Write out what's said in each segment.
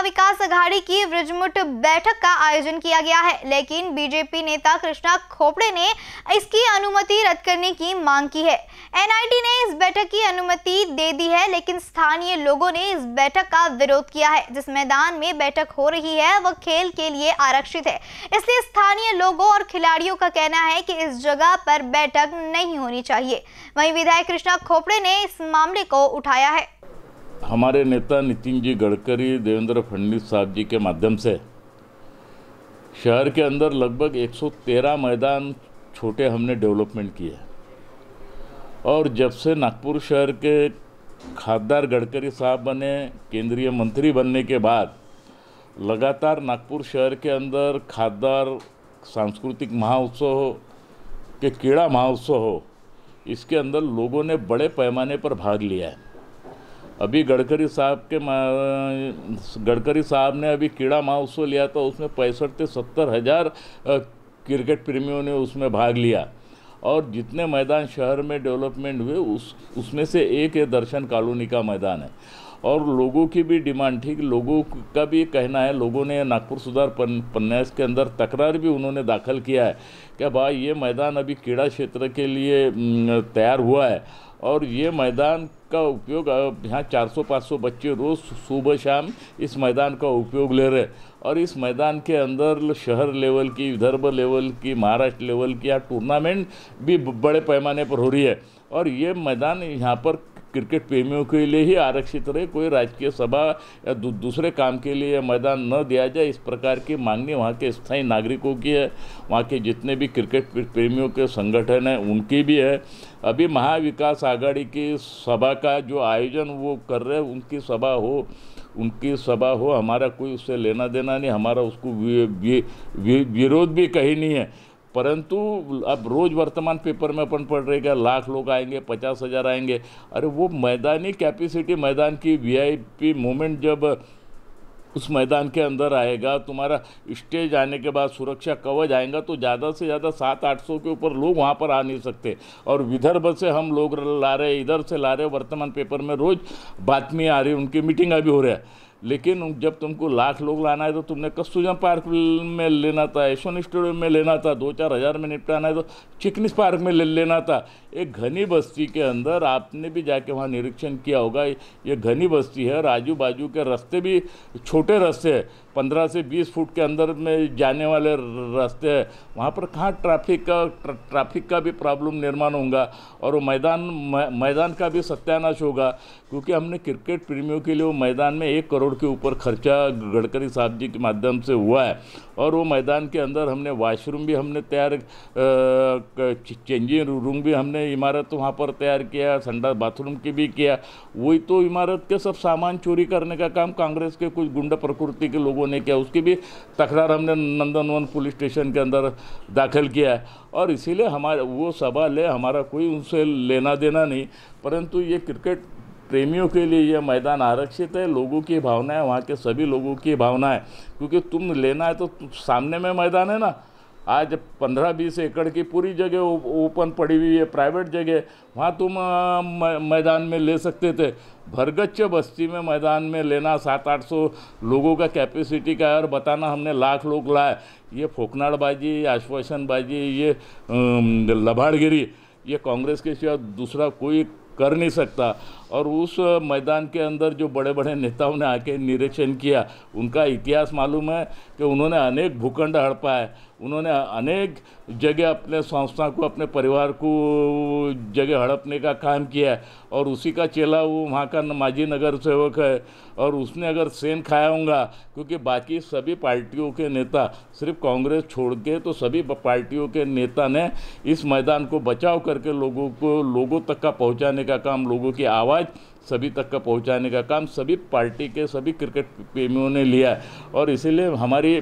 युवा विकास अघाड़ी की ब्रिजमुट बैठक का आयोजन किया गया है लेकिन बीजेपी नेता कृष्णा खोपड़े ने इसकी अनुमति रद्द करने की मांग की है एनआईटी ने इस बैठक की अनुमति दे दी है लेकिन स्थानीय लोगों ने इस बैठक का विरोध किया है जिस मैदान में बैठक हो रही है वह खेल के लिए आरक्षित है इसलिए स्थानीय लोगों और खिलाड़ियों का कहना है कि इस जगह पर बैठक नहीं होनी चाहिए वहीं विधायक कृष्णा खोपड़े ने इस मामले को उठाया है हमारे नेता नितिन जी गडकरी देवेंद्र फडणवीस साहब जी के माध्यम से शहर के अंदर लगभग 113 मैदान छोटे हमने डेवलपमेंट किए और जब से नागपुर शहर के खादार गडकरी साहब बने केंद्रीय मंत्री बनने के बाद लगातार नागपुर शहर के अंदर खादार सांस्कृतिक महोत्सव हो के कीड़ा महोत्सव हो इसके अंदर लोगों ने बड़े पैमाने पर भाग लिया है अभी गडकरी साहब के गडकरी साहब ने अभी कीड़ा महोत्सव लिया था तो उसमें पैंसठ से सत्तर हज़ार क्रिकेट प्रेमियों ने उसमें भाग लिया और जितने मैदान शहर में डेवलपमेंट हुए उस उसमें से एक है दर्शन कॉलोनी का मैदान है और लोगों की भी डिमांड थी कि लोगों का भी कहना है लोगों ने नागपुर सुधार पन, पन्यास के अंदर तकरार भी उन्होंने दाखिल किया है कि भाई ये मैदान अभी कीड़ा क्षेत्र के लिए तैयार हुआ है और ये मैदान का उपयोग यहाँ 400-500 बच्चे रोज़ सुबह शाम इस मैदान का उपयोग ले रहे और इस मैदान के अंदर शहर लेवल की विदर्भ लेवल की महाराष्ट्र लेवल की यहाँ टूर्नामेंट भी बड़े पैमाने पर हो रही है और ये मैदान यहाँ पर क्रिकेट प्रेमियों के लिए ही आरक्षित रहे कोई राजकीय सभा या दू, दूसरे काम के लिए मैदान न दिया जाए इस प्रकार की मांगनी वहाँ के स्थायी नागरिकों की है वहाँ के जितने भी क्रिकेट प्रेमियों के संगठन हैं उनकी भी है अभी महाविकास आघाड़ी की सभा का जो आयोजन वो कर रहे हैं उनकी सभा हो उनकी सभा हो हमारा कोई उससे लेना देना नहीं हमारा उसको विरोध भी, कहीं नहीं है परंतु अब रोज़ वर्तमान पेपर में अपन पढ़ रहे क्या लाख लोग आएंगे पचास हज़ार आएंगे अरे वो मैदानी कैपेसिटी मैदान की वीआईपी मोमेंट जब उस मैदान के अंदर आएगा तुम्हारा स्टेज आने के बाद सुरक्षा कवच आएगा तो ज़्यादा से ज़्यादा सात आठ सौ के ऊपर लोग वहाँ पर आ नहीं सकते और विदर्भ से हम लोग ला रहे इधर से ला रहे वर्तमान पेपर में रोज़ बातमी आ रही उनकी मीटिंग अभी हो रहा है लेकिन जब तुमको लाख लोग लाना है तो तुमने कस्तूजा पार्क में लेना था एशन स्टेडियम में लेना था दो चार हज़ार में निपटाना है तो चिकनिस पार्क में ले लेना था एक घनी बस्ती के अंदर आपने भी जाके वहाँ निरीक्षण किया होगा ये घनी बस्ती है और आजू बाजू के रास्ते भी छोटे रास्ते हैं पंद्रह से बीस फुट के अंदर में जाने वाले रास्ते हैं वहाँ पर कहाँ ट्रैफिक का ट्रैफिक का भी प्रॉब्लम निर्माण होगा और वो मैदान मैदान का भी सत्यानाश होगा क्योंकि हमने क्रिकेट प्रेमियों के लिए वो मैदान में एक करोड़ करोड़ के ऊपर खर्चा गडकरी साहब जी के माध्यम से हुआ है और वो मैदान के अंदर हमने वाशरूम भी हमने तैयार चेंजिंग रूम भी हमने इमारत तो वहाँ पर तैयार किया संडा बाथरूम की भी किया वही तो इमारत के सब सामान चोरी करने का काम कांग्रेस के कुछ गुंडा प्रकृति के लोगों ने किया उसकी भी तकरार हमने नंदनवन पुलिस स्टेशन के अंदर दाखिल किया है और इसीलिए हमारे वो सवाल है हमारा कोई उनसे लेना देना नहीं परंतु ये क्रिकेट प्रेमियों के लिए यह मैदान आरक्षित है लोगों की भावना है वहाँ के सभी लोगों की भावना है क्योंकि तुम लेना है तो सामने में मैदान है ना आज पंद्रह बीस एकड़ की पूरी जगह ओपन पड़ी हुई है प्राइवेट जगह वहाँ तुम मैदान में ले सकते थे भरगच्च बस्ती में मैदान में लेना सात आठ सौ लोगों का कैपेसिटी का है और बताना हमने लाख लोग लाए ये फोकनाड़बाजी आश्वासनबाजी ये लभाड़गिरी ये कांग्रेस के सिवा दूसरा कोई कर नहीं सकता और उस मैदान के अंदर जो बड़े बड़े नेताओं ने आके निरीक्षण किया उनका इतिहास मालूम है कि उन्होंने अनेक भूखंड हड़पा है उन्होंने अनेक जगह अपने संस्था को अपने परिवार को जगह हड़पने का काम किया है और उसी का चेला वो वहाँ का माजी नगर सेवक है और उसने अगर सेन खाया होगा क्योंकि बाकी सभी पार्टियों के नेता सिर्फ कांग्रेस छोड़ के तो सभी पार्टियों के नेता ने इस मैदान को बचाव करके लोगों को लोगों तक का पहुँचाने का का काम लोगों की आवाज़ सभी तक का पहुंचाने का काम सभी पार्टी के सभी क्रिकेट प्रेमियों ने लिया और इसीलिए हमारी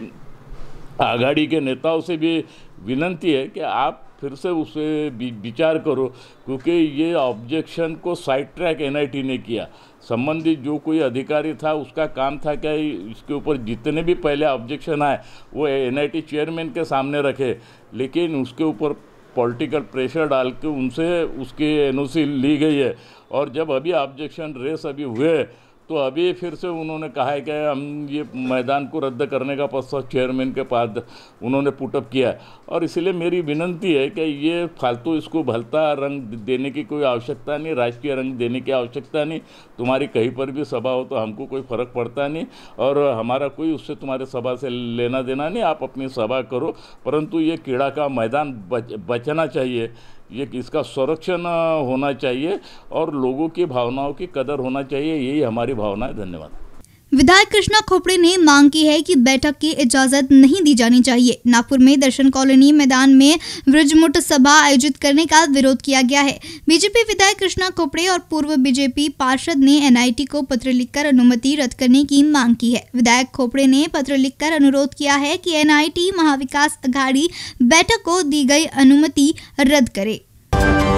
आघाड़ी के नेताओं से भी विनंती है कि आप फिर से उसे विचार करो क्योंकि ये ऑब्जेक्शन को साइड ट्रैक एनआईटी ने किया संबंधित जो कोई अधिकारी था उसका काम था क्या इसके ऊपर जितने भी पहले ऑब्जेक्शन आए वो एनआईटी चेयरमैन के सामने रखे लेकिन उसके ऊपर पॉलिटिकल प्रेशर डाल के उनसे उसकी एन ली गई है और जब अभी ऑब्जेक्शन रेस अभी हुए तो अभी फिर से उन्होंने कहा है कि हम ये मैदान को रद्द करने का प्रस्ताव चेयरमैन के पास उन्होंने पुटअप किया है और इसलिए मेरी विनंती है कि ये फालतू इसको भलता रंग देने की कोई आवश्यकता नहीं राजकीय रंग देने की आवश्यकता नहीं तुम्हारी कहीं पर भी सभा हो तो हमको कोई फ़र्क पड़ता नहीं और हमारा कोई उससे तुम्हारे सभा से लेना देना नहीं आप अपनी सभा करो परंतु ये कीड़ा का मैदान बच, बचना चाहिए ये इसका संरक्षण होना चाहिए और लोगों की भावनाओं की कदर होना चाहिए यही हमारी भावना है धन्यवाद विधायक कृष्णा खोपड़े ने मांग की है कि बैठक की इजाजत नहीं दी जानी चाहिए नागपुर में दर्शन कॉलोनी मैदान में ब्रजमुट सभा आयोजित करने का विरोध किया गया है बीजेपी विधायक कृष्णा खोपड़े और पूर्व बीजेपी पार्षद ने एनआईटी को पत्र लिखकर अनुमति रद्द करने की मांग की है विधायक खोपड़े ने पत्र लिखकर अनुरोध किया है कि एन महाविकास अघाड़ी बैठक को दी गई अनुमति रद्द करे